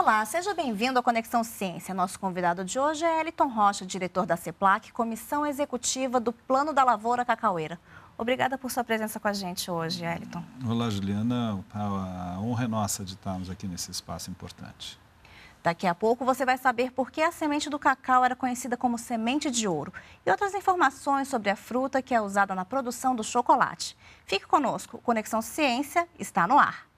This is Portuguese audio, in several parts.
Olá, seja bem-vindo ao Conexão Ciência. Nosso convidado de hoje é Eliton Rocha, diretor da CEPLAC, Comissão Executiva do Plano da Lavoura Cacaueira. Obrigada por sua presença com a gente hoje, Eliton. Olá, Juliana. Tá, a honra é nossa de estarmos aqui nesse espaço importante. Daqui a pouco você vai saber por que a semente do cacau era conhecida como semente de ouro e outras informações sobre a fruta que é usada na produção do chocolate. Fique conosco, Conexão Ciência está no ar.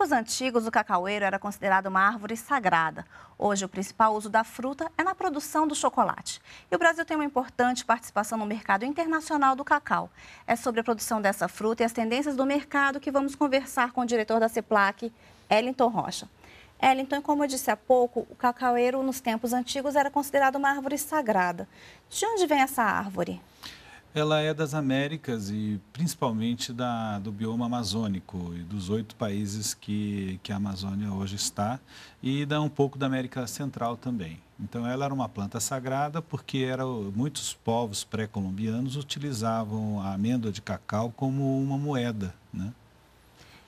tempos antigos, o cacaueiro era considerado uma árvore sagrada. Hoje, o principal uso da fruta é na produção do chocolate. E o Brasil tem uma importante participação no mercado internacional do cacau. É sobre a produção dessa fruta e as tendências do mercado que vamos conversar com o diretor da CEPLAC, Ellington Rocha. Ellington, como eu disse há pouco, o cacaueiro nos tempos antigos era considerado uma árvore sagrada. De onde vem essa árvore? ela é das Américas e principalmente da, do bioma amazônico e dos oito países que, que a Amazônia hoje está e dá um pouco da América Central também. Então ela era uma planta sagrada porque era, muitos povos pré-colombianos utilizavam a amêndoa de cacau como uma moeda, né?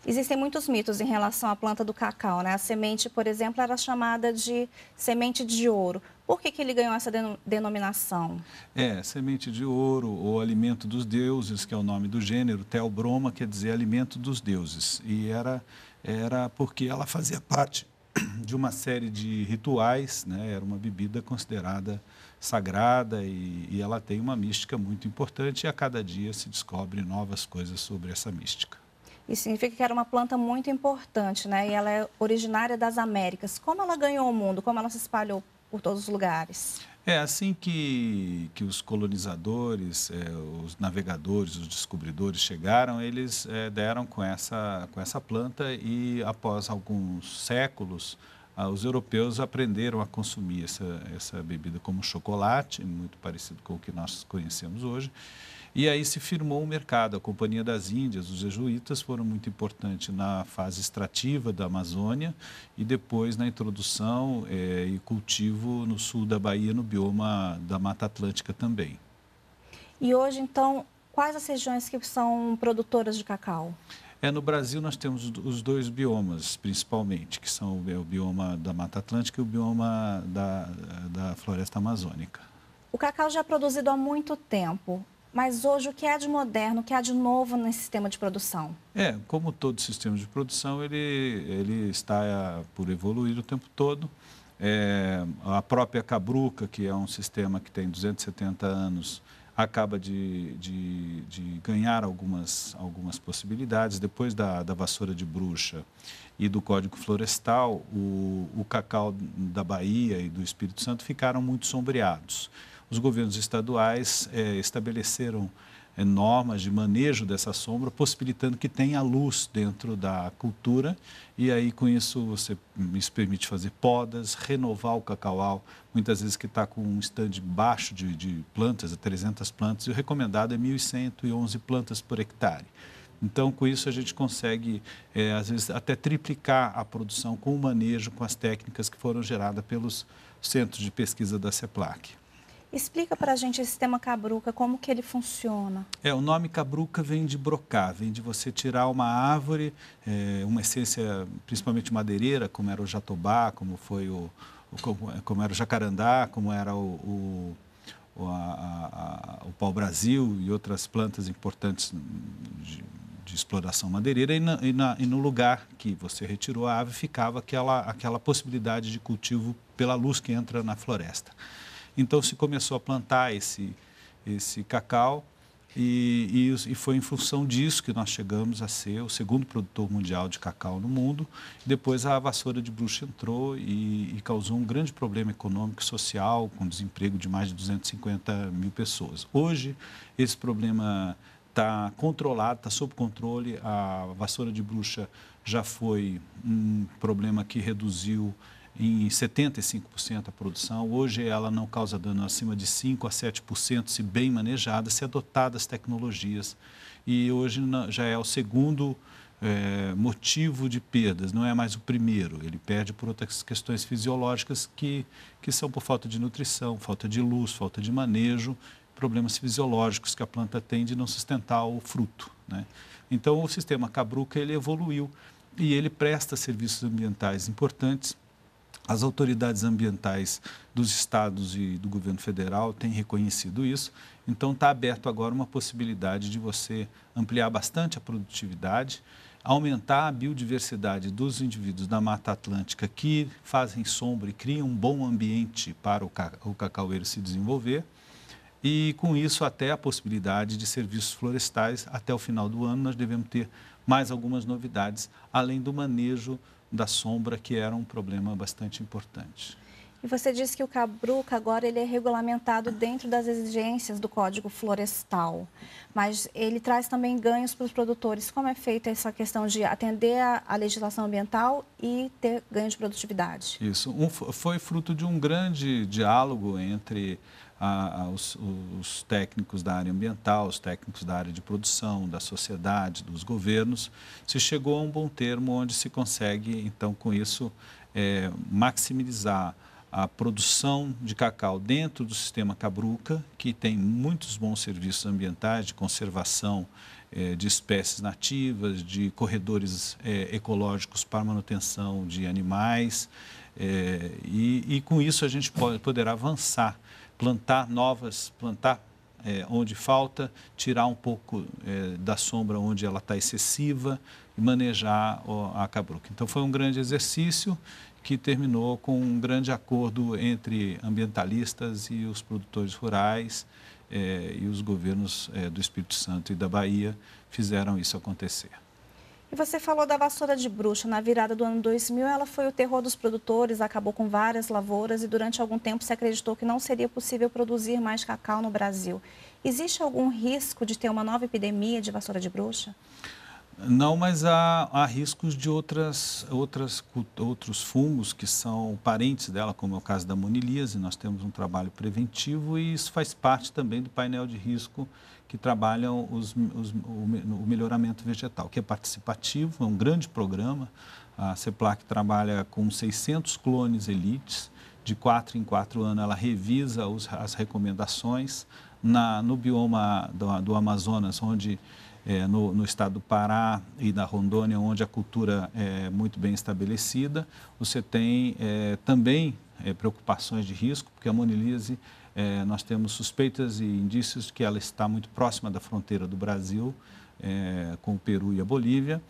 Existem muitos mitos em relação à planta do cacau, né? A semente, por exemplo, era chamada de semente de ouro. Por que, que ele ganhou essa denominação? É, semente de ouro ou alimento dos deuses, que é o nome do gênero, telbroma quer dizer alimento dos deuses. E era, era porque ela fazia parte de uma série de rituais, né? Era uma bebida considerada sagrada e, e ela tem uma mística muito importante e a cada dia se descobre novas coisas sobre essa mística. Isso significa que era uma planta muito importante, né? E ela é originária das Américas. Como ela ganhou o mundo? Como ela se espalhou por todos os lugares? É assim que, que os colonizadores, é, os navegadores, os descobridores chegaram, eles é, deram com essa, com essa planta e após alguns séculos, os europeus aprenderam a consumir essa, essa bebida como chocolate, muito parecido com o que nós conhecemos hoje. E aí se firmou o mercado. A Companhia das Índias, os jesuítas foram muito importantes na fase extrativa da Amazônia e depois na introdução é, e cultivo no sul da Bahia, no bioma da Mata Atlântica também. E hoje, então, quais as regiões que são produtoras de cacau? É, no Brasil nós temos os dois biomas, principalmente, que são o bioma da Mata Atlântica e o bioma da, da Floresta Amazônica. O cacau já é produzido há muito tempo. Mas hoje, o que há de moderno, o que há de novo nesse sistema de produção? É, como todo sistema de produção, ele, ele está é, por evoluir o tempo todo. É, a própria Cabruca, que é um sistema que tem 270 anos, acaba de, de, de ganhar algumas, algumas possibilidades. Depois da, da vassoura de bruxa e do Código Florestal, o, o cacau da Bahia e do Espírito Santo ficaram muito sombreados os governos estaduais é, estabeleceram é, normas de manejo dessa sombra, possibilitando que tenha luz dentro da cultura. E aí, com isso, você nos hum, permite fazer podas, renovar o cacaual, muitas vezes que está com um stand baixo de, de plantas, 300 é plantas, e o recomendado é 1.111 plantas por hectare. Então, com isso, a gente consegue, é, às vezes, até triplicar a produção com o manejo, com as técnicas que foram geradas pelos centros de pesquisa da CEPLAC. Explica para a gente esse sistema cabruca, como que ele funciona. É, o nome cabruca vem de brocar, vem de você tirar uma árvore, é, uma essência principalmente madeireira, como era o jatobá, como foi o, o como, como, era o jacarandá, como era o, o, o pau-brasil e outras plantas importantes de, de exploração madeireira e, na, e, na, e, no lugar que você retirou a ave ficava aquela, aquela possibilidade de cultivo pela luz que entra na floresta. Então se começou a plantar esse, esse cacau e, e, e, foi em função disso que nós chegamos a ser o segundo produtor mundial de cacau no mundo. Depois a vassoura de bruxa entrou e, e causou um grande problema econômico e social, com desemprego de mais de 250 mil pessoas. Hoje, esse problema está controlado, está sob controle. A vassoura de bruxa já foi um problema que reduziu em 75% a produção. Hoje ela não causa dano acima de 5 a 7% se bem manejada, se adotadas tecnologias. E hoje já é o segundo é, motivo de perdas, não é mais o primeiro. Ele perde por outras questões fisiológicas que, que são por falta de nutrição, falta de luz, falta de manejo, problemas fisiológicos que a planta tem de não sustentar o fruto. Né? Então o sistema Cabruca ele evoluiu e ele presta serviços ambientais importantes as autoridades ambientais dos estados e do governo federal têm reconhecido isso, então está aberto agora uma possibilidade de você ampliar bastante a produtividade, aumentar a biodiversidade dos indivíduos da Mata Atlântica que fazem sombra e criam um bom ambiente para o cacaueiro se desenvolver. E com isso, até a possibilidade de serviços florestais, até o final do ano, nós devemos ter mais algumas novidades, além do manejo da sombra, que era um problema bastante importante. E você disse que o cabruca agora ele é regulamentado dentro das exigências do Código Florestal, mas ele traz também ganhos para os produtores. Como é feita essa questão de atender à legislação ambiental e ter ganho de produtividade? Isso um, foi fruto de um grande diálogo entre a, a, os, os, técnicos da área ambiental, os técnicos da área de produção, da sociedade, dos governos, se chegou a um bom termo onde se consegue, então, com isso, é, maximizar a produção de cacau dentro do sistema Cabruca, que tem muitos bons serviços ambientais de conservação é, de espécies nativas, de corredores é, ecológicos para manutenção de animais, é, e, e com isso a gente pode, poderá avançar plantar novas, plantar é, onde falta, tirar um pouco é, da sombra onde ela está excessiva e manejar ó, a cabruca. Então foi um grande exercício que terminou com um grande acordo entre ambientalistas e os produtores rurais é, e os governos é, do Espírito Santo e da Bahia fizeram isso acontecer. E você falou da vassoura de bruxa. Na virada do ano 2000, ela foi o terror dos produtores, acabou com várias lavouras e durante algum tempo se acreditou que não seria possível produzir mais cacau no Brasil. Existe algum risco de ter uma nova epidemia de vassoura de bruxa? Não, mas há, há riscos de outras, outras, outros fungos que são parentes dela, como é o caso da monilíase. Nós temos um trabalho preventivo e isso faz parte também do painel de risco que trabalham os, os, o, melhoramento vegetal, que é participativo, é um grande programa. A CEPLAC trabalha com 600 clones elites, de quatro em quatro anos ela revisa os, as recomendações. Na, no bioma do, do Amazonas, onde é, no, no, estado do Pará e da Rondônia, onde a cultura é muito bem estabelecida. Você tem é, também é, preocupações de risco, porque a monilise, é, nós temos suspeitas e indícios que ela está muito próxima da fronteira do Brasil é, com o Peru e a Bolívia.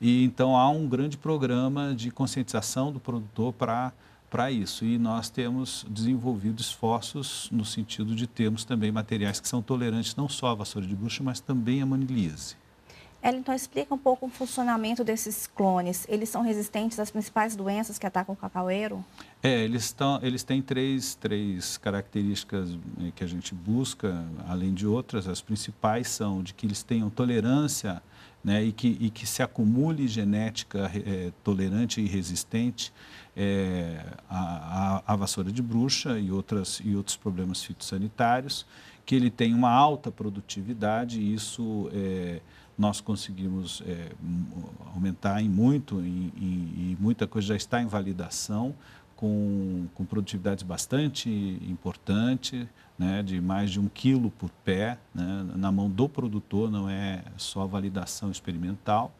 E então há um grande programa de conscientização do produtor para para isso. E nós temos desenvolvido esforços no sentido de termos também materiais que são tolerantes não só à vassoura de bruxa, mas também à manilise. Ellington, explica um pouco o funcionamento desses clones. Eles são resistentes às principais doenças que atacam o cacaueiro? É, eles, estão, eles têm três, três características eh, que a gente busca, além de outras. As principais são de que eles tenham tolerância né, e, que, e que se acumule genética é, tolerante e resistente é, à, à, vassoura de bruxa e, outras, e outros problemas fitossanitários, que ele tem uma alta produtividade e isso é, nós conseguimos é, aumentar em muito e muita coisa já está em validação, com, com produtividades bastante importante, né, de mais de um quilo por pé, né, na mão do produtor, não é só validação experimental.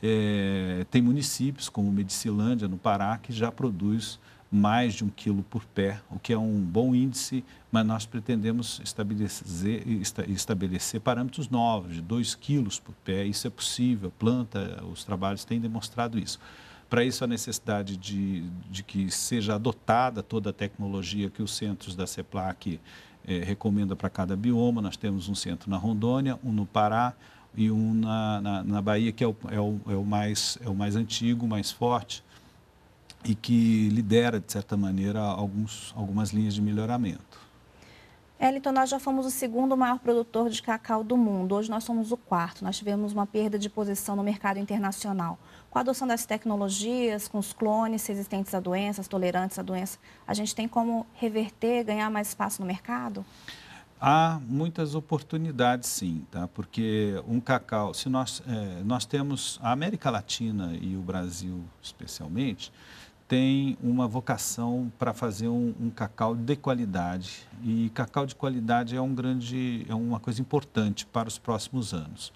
É, tem municípios como Medicilândia, no Pará, que já produz mais de um quilo por pé, o que é um bom índice, mas nós pretendemos estabelecer, estabelecer parâmetros novos, de 2 quilos por pé, isso é possível, planta, os trabalhos têm demonstrado isso. Para isso, a necessidade de, de que seja adotada toda a tecnologia que os centros da CEPLAC eh, recomenda para cada bioma. Nós temos um centro na Rondônia, um no Pará e um na, na, na Bahia, que é o, é, o, é o, mais, é o mais antigo, mais forte e que lidera, de certa maneira, alguns, algumas linhas de melhoramento. Eliton, nós já fomos o segundo maior produtor de cacau do mundo. Hoje nós somos o quarto. Nós tivemos uma perda de posição no mercado internacional com a adoção das tecnologias, com os clones resistentes a doenças, tolerantes à doença, a gente tem como reverter, ganhar mais espaço no mercado? Há muitas oportunidades, sim, tá? porque um cacau, se nós, é, nós temos a América Latina e o Brasil especialmente, tem uma vocação para fazer um, um, cacau de qualidade e cacau de qualidade é um grande é uma coisa importante para os próximos anos.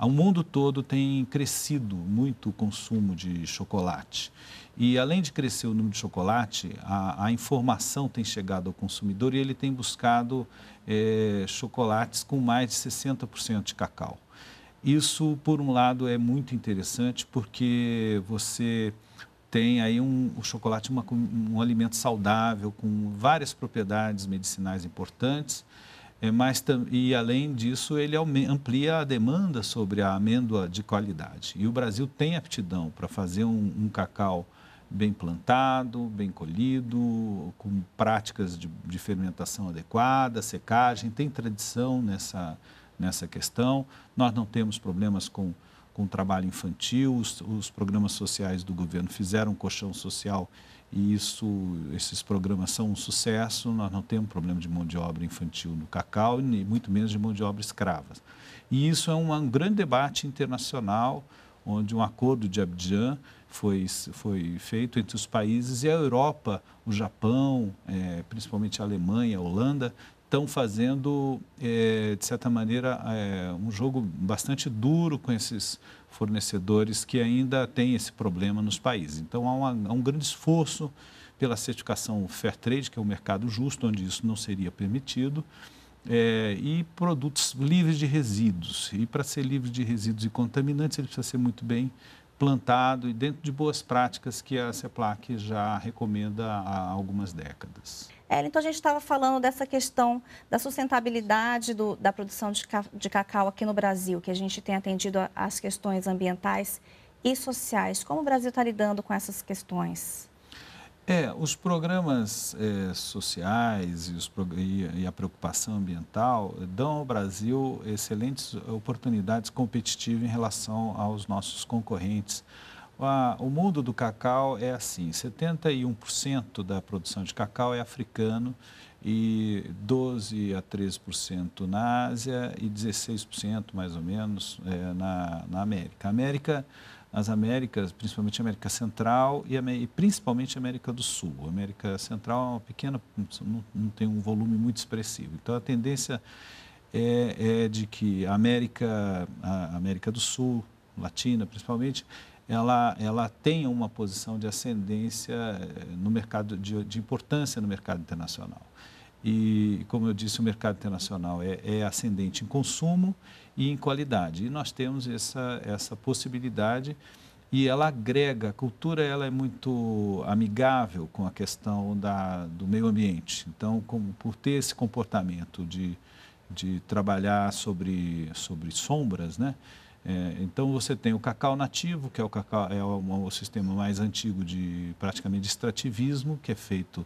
O mundo todo tem crescido muito o consumo de chocolate. E além de crescer o número de chocolate, a, a informação tem chegado ao consumidor e ele tem buscado é, chocolates com mais de 60% de cacau. Isso, por um lado, é muito interessante porque você tem aí um, o chocolate uma, um alimento saudável com várias propriedades medicinais importantes é, mas, e além disso, ele amplia a demanda sobre a amêndoa de qualidade. E o Brasil tem aptidão para fazer um, um, cacau bem plantado, bem colhido, com práticas de, de fermentação adequada, secagem, tem tradição nessa, nessa questão. Nós não temos problemas com com trabalho infantil, os, os, programas sociais do governo fizeram um colchão social e isso, esses programas são um sucesso. Nós não temos problema de mão de obra infantil no cacau, e muito menos de mão de obra escrava. E isso é um, um grande debate internacional, onde um acordo de Abidjan foi, foi feito entre os países e a Europa, o Japão, é, principalmente a Alemanha, a Holanda, estão fazendo, é, de certa maneira, é, um jogo bastante duro com esses fornecedores que ainda têm esse problema nos países. Então, há, uma, há um grande esforço pela certificação Fair Trade, que é o um mercado justo, onde isso não seria permitido, é, e produtos livres de resíduos. E para ser livre de resíduos e contaminantes, ele precisa ser muito bem plantado e dentro de boas práticas que a CEPLAC já recomenda há algumas décadas. É, então a gente estava falando dessa questão da sustentabilidade do, da produção de, de, cacau aqui no Brasil, que a gente tem atendido às questões ambientais e sociais. Como o Brasil está lidando com essas questões? É, os programas é, sociais e, os, e, a preocupação ambiental dão ao Brasil excelentes oportunidades competitivas em relação aos nossos concorrentes. o mundo do cacau é assim: 71% da produção de cacau é africano e 12 a 13% na Ásia e 16% mais ou menos é, na, na América. A América as Américas, principalmente a América Central e, e principalmente a América do Sul. A América Central é uma pequena, não, não tem um volume muito expressivo. Então a tendência é, é de que a América, a América do Sul, Latina principalmente, ela, ela tenha uma posição de ascendência eh, no mercado, de, de importância no mercado internacional. E, como eu disse, o mercado internacional é, é ascendente em consumo e em qualidade. E nós temos essa, essa possibilidade e ela agrega, a cultura ela é muito amigável com a questão da, do meio ambiente. Então, como, por ter esse comportamento de, de trabalhar sobre, sobre sombras, né? É, então você tem o cacau nativo, que é o cacau é o, o sistema mais antigo de praticamente extrativismo, que é feito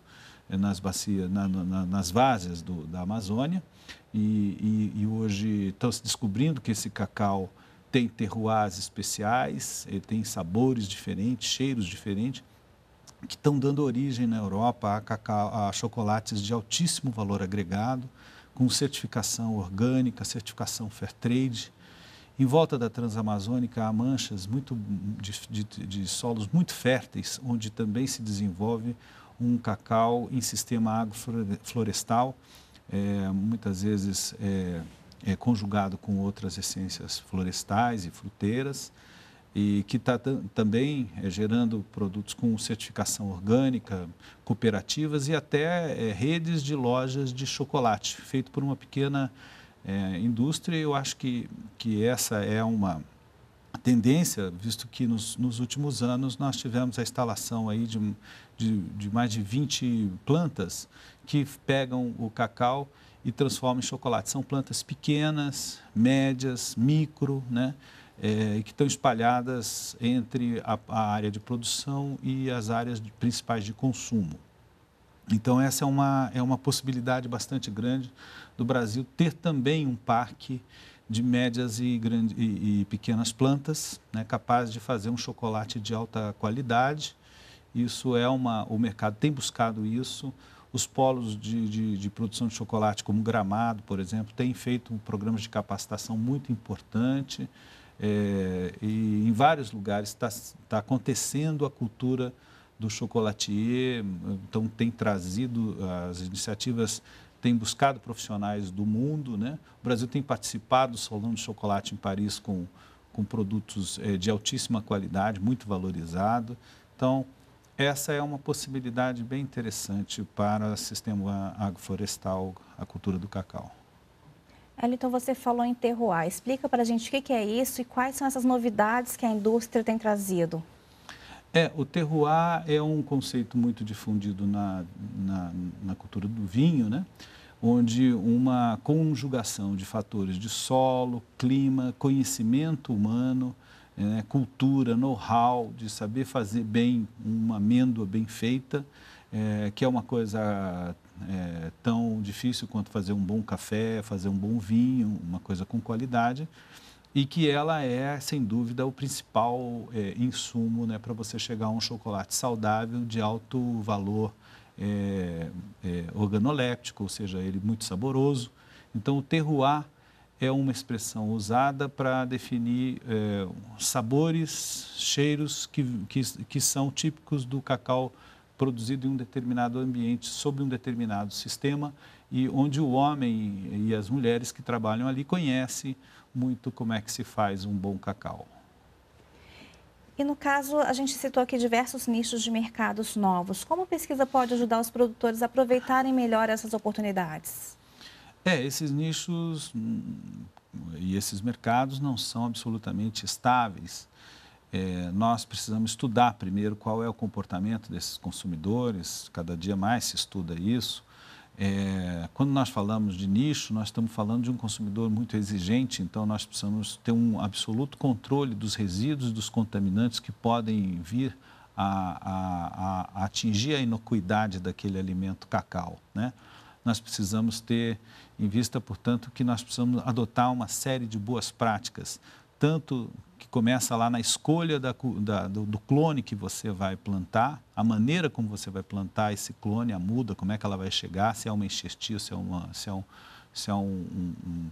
é, nas bacias, na, na, nas várzeas da Amazônia. E, e, e hoje estão se descobrindo que esse cacau tem terroirs especiais, ele eh, tem sabores diferentes, cheiros diferentes, que estão dando origem na Europa a, cacau, a chocolates de altíssimo valor agregado, com certificação orgânica, certificação fair trade. Em volta da Transamazônica há manchas muito, de, de, de solos muito férteis, onde também se desenvolve um cacau em sistema agroflorestal, é, muitas vezes é, é, conjugado com outras essências florestais e fruteiras, e que está também é, gerando produtos com certificação orgânica, cooperativas e até é, redes de lojas de chocolate, feito por uma pequena é, indústria. Eu acho que, que essa é uma a tendência, visto que nos, nos, últimos anos nós tivemos a instalação aí de, de, de, mais de 20 plantas que pegam o cacau e transformam em chocolate. São plantas pequenas, médias, micro, né? É, que estão espalhadas entre a, a, área de produção e as áreas de, principais de consumo. Então, essa é uma, é uma possibilidade bastante grande do Brasil ter também um parque de médias e, grande, e, e pequenas plantas, né, capazes de fazer um chocolate de alta qualidade. Isso é uma, o mercado tem buscado isso. Os polos de, de, de produção de chocolate, como Gramado, por exemplo, têm feito um programas de capacitação muito importante. É, e em vários lugares está tá acontecendo a cultura do chocolatier, então tem trazido as iniciativas tem buscado profissionais do mundo. Né? O Brasil tem participado do Salão de Chocolate em Paris com, com produtos eh, de altíssima qualidade, muito valorizado. Então, essa é uma possibilidade bem interessante para o sistema agroflorestal, a cultura do cacau. então você falou em terroir. Explica para a gente o que é isso e quais são essas novidades que a indústria tem trazido. É, o terroir é um conceito muito difundido na, na, na, cultura do vinho, né? onde uma conjugação de fatores de solo, clima, conhecimento humano, é, cultura, know-how, de saber fazer bem uma amêndoa bem feita, é, que é uma coisa é, tão difícil quanto fazer um bom café, fazer um bom vinho, uma coisa com qualidade e que ela é, sem dúvida, o principal é, insumo né, para você chegar a um chocolate saudável de alto valor é, é, organoléptico, ou seja, ele muito saboroso. Então, o terroir é uma expressão usada para definir é, sabores, cheiros que, que, que são típicos do cacau produzido em um determinado ambiente, sob um determinado sistema, e onde o homem e as mulheres que trabalham ali conhecem muito como é que se faz um bom cacau. E no caso, a gente citou aqui diversos nichos de mercados novos. Como a pesquisa pode ajudar os produtores a aproveitarem melhor essas oportunidades? É, esses nichos hum, e esses mercados não são absolutamente estáveis. É, nós precisamos estudar primeiro qual é o comportamento desses consumidores, cada dia mais se estuda isso. É, quando nós falamos de nicho, nós estamos falando de um consumidor muito exigente, então nós precisamos ter um absoluto controle dos resíduos, dos contaminantes que podem vir a, a, a atingir a inocuidade daquele alimento cacau. Né? Nós precisamos ter em vista, portanto, que nós precisamos adotar uma série de boas práticas, tanto começa lá na escolha da, da, do, clone que você vai plantar, a maneira como você vai plantar esse clone, a muda, como é que ela vai chegar, se é uma enxertia, se é, uma, se é, um, se é um, um,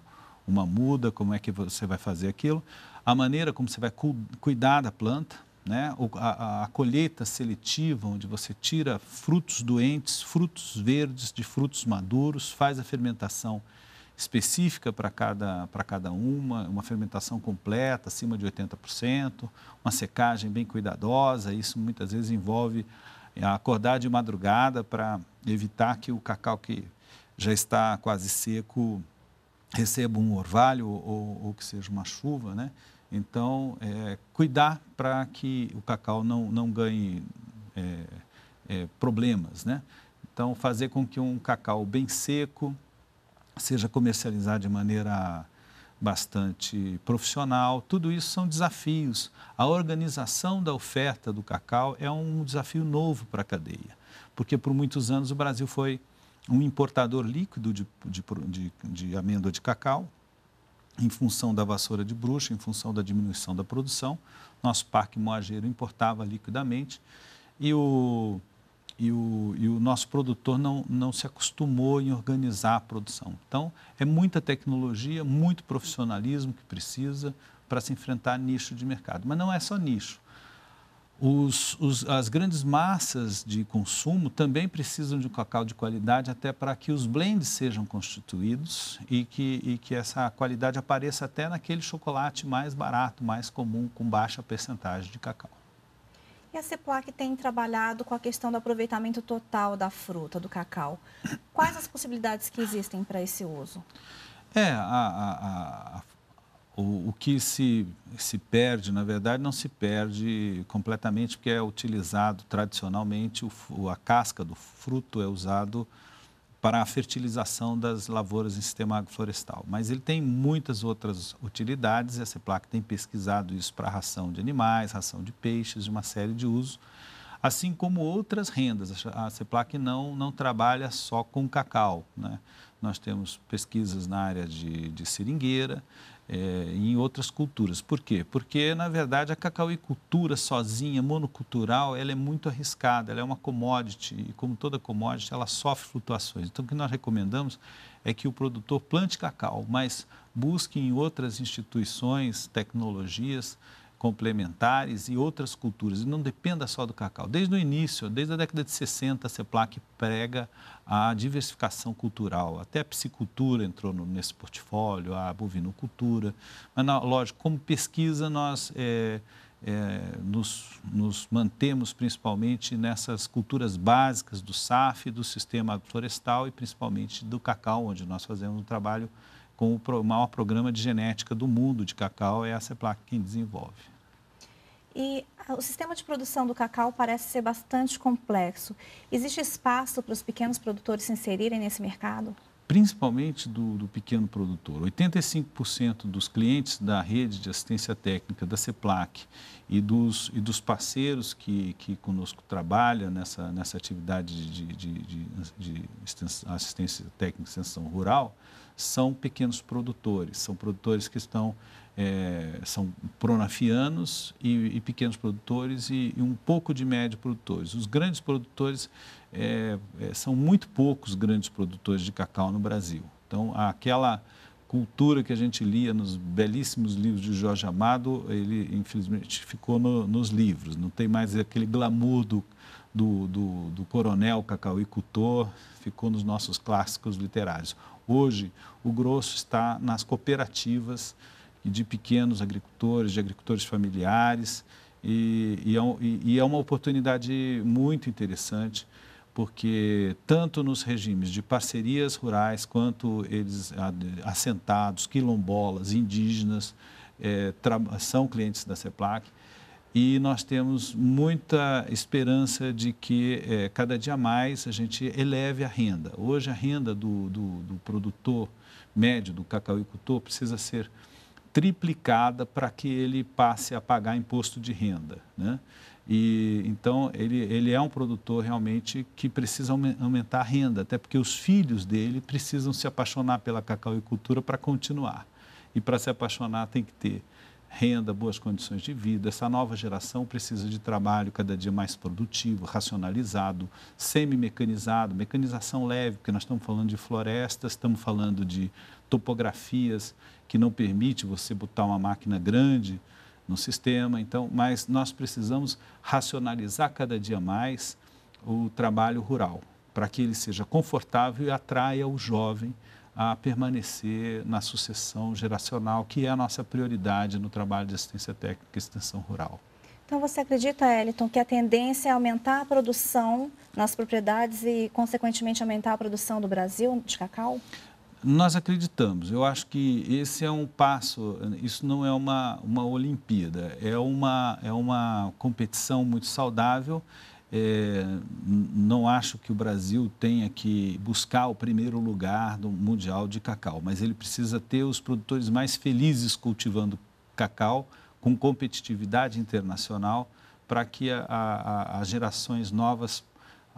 uma muda, como é que você vai fazer aquilo, a maneira como você vai cu cuidar da planta, né? A, a, a, colheita seletiva, onde você tira frutos doentes, frutos verdes de frutos maduros, faz a fermentação específica para cada, para cada uma, uma fermentação completa, acima de 80%, uma secagem bem cuidadosa. Isso muitas vezes envolve eh, acordar de madrugada para evitar que o cacau que já está quase seco receba um orvalho ou, ou que seja uma chuva, né? Então, é, cuidar para que o cacau não, não ganhe é, é, problemas, né? Então, fazer com que um cacau bem seco, seja comercializado de maneira bastante profissional. Tudo isso são desafios. A organização da oferta do cacau é um desafio novo para a cadeia, porque por muitos anos o Brasil foi um importador líquido de, de, de, de amêndoa de cacau, em função da vassoura de bruxa, em função da diminuição da produção. Nosso parque moageiro importava liquidamente e o e o, e o nosso produtor não, não se acostumou em organizar a produção. Então, é muita tecnologia, muito profissionalismo que precisa para se enfrentar nicho de mercado. Mas não é só nicho. Os, os, as grandes massas de consumo também precisam de um cacau de qualidade até para que os blends sejam constituídos e que, e que essa qualidade apareça até naquele chocolate mais barato, mais comum, com baixa percentagem de cacau. E a CEPLAC tem trabalhado com a questão do aproveitamento total da fruta, do cacau. Quais as possibilidades que existem para esse uso? É, a, a, a, o, o, que se, se perde, na verdade, não se perde completamente, porque é utilizado tradicionalmente, o, a casca do fruto é usado para a fertilização das lavouras em sistema agroflorestal. Mas ele tem muitas outras utilidades, e a CEPLAC tem pesquisado isso para ração de animais, ração de peixes, uma série de usos, assim como outras rendas. A CEPLAC não, não trabalha só com cacau. Né? Nós temos pesquisas na área de, de seringueira, é, em outras culturas. Por quê? Porque, na verdade, a cacauicultura sozinha, monocultural, ela é muito arriscada, ela é uma commodity e, como toda commodity, ela sofre flutuações. Então, o que nós recomendamos é que o produtor plante cacau, mas busque em outras instituições, tecnologias, complementares e outras culturas. E não dependa só do cacau. Desde o início, desde a década de 60, a CEPLAC prega a diversificação cultural. Até a psicultura entrou no, nesse portfólio, a bovinocultura. Mas, lógico, como pesquisa, nós é, é, nos, nos, mantemos principalmente nessas culturas básicas do SAF, do sistema florestal e principalmente do cacau, onde nós fazemos um trabalho com o maior programa de genética do mundo de cacau, é a CEPLAC quem desenvolve. E ah, o sistema de produção do cacau parece ser bastante complexo. Existe espaço para os pequenos produtores se inserirem nesse mercado? Principalmente do, do pequeno produtor. 85% dos clientes da rede de assistência técnica da CEPLAC e dos, e dos parceiros que, que conosco trabalham nessa, nessa atividade de, de, de, de assistência técnica e extensão rural são pequenos produtores, são produtores que estão é, são pronafianos e, e pequenos produtores e, e, um pouco de médio produtores. Os grandes produtores é, é, são muito poucos grandes produtores de cacau no Brasil. Então, aquela cultura que a gente lia nos belíssimos livros de Jorge Amado, ele infelizmente ficou no, nos livros. Não tem mais aquele glamour do, do, do, do coronel cacauicultor, ficou nos nossos clássicos literários. Hoje, o grosso está nas cooperativas de pequenos agricultores, de agricultores familiares, e, e, é, e é uma oportunidade muito interessante porque tanto nos regimes de parcerias rurais quanto eles assentados, quilombolas, indígenas, é, são clientes da CEPLAC e nós temos muita esperança de que é, cada dia mais a gente eleve a renda. Hoje a renda do, do, do produtor médio, do cacauicultor, precisa ser triplicada para que ele passe a pagar imposto de renda. Né? E, então, ele, ele é um produtor realmente que precisa aumentar a renda, até porque os filhos dele precisam se apaixonar pela cacauicultura para continuar. E para se apaixonar tem que ter renda, boas condições de vida. Essa nova geração precisa de trabalho cada dia mais produtivo, racionalizado, semi-mecanizado, mecanização leve, porque nós estamos falando de florestas, estamos falando de topografias que não permite você botar uma máquina grande no sistema. Então, mas nós precisamos racionalizar cada dia mais o trabalho rural, para que ele seja confortável e atraia o jovem a permanecer na sucessão geracional, que é a nossa prioridade no trabalho de assistência técnica e extensão rural. Então, você acredita, Eliton, que a tendência é aumentar a produção nas propriedades e, consequentemente, aumentar a produção do Brasil de cacau? Nós acreditamos. Eu acho que esse é um passo, isso não é uma, uma Olimpíada, é uma, é uma competição muito saudável é, não acho que o Brasil tenha que buscar o primeiro lugar do mundial de cacau, mas ele precisa ter os produtores mais felizes cultivando cacau com competitividade internacional para que as gerações novas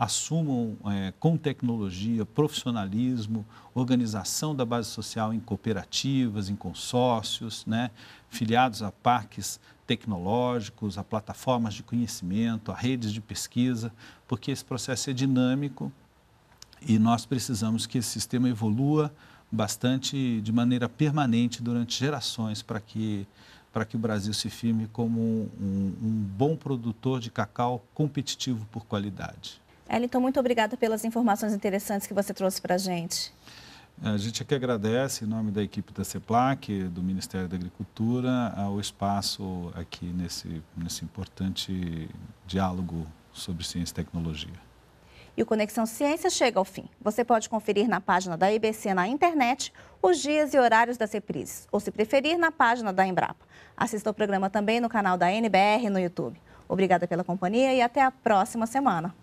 assumam é, com tecnologia, profissionalismo, organização da base social em cooperativas, em consórcios, né? filiados a parques tecnológicos, a plataformas de conhecimento, a redes de pesquisa, porque esse processo é dinâmico e nós precisamos que esse sistema evolua bastante de maneira permanente durante gerações para que para que o Brasil se firme como um, um, um bom produtor de cacau competitivo por qualidade. Eliton, muito obrigada pelas informações interessantes que você trouxe para a gente. A gente aqui é agradece, em nome da equipe da CEPLAC, do Ministério da Agricultura, o espaço aqui nesse, nesse importante diálogo sobre ciência e tecnologia. E o Conexão Ciência chega ao fim. Você pode conferir na página da IBC na internet os dias e horários das reprises, ou se preferir, na página da Embrapa. Assista o programa também no canal da NBR no YouTube. Obrigada pela companhia e até a próxima semana.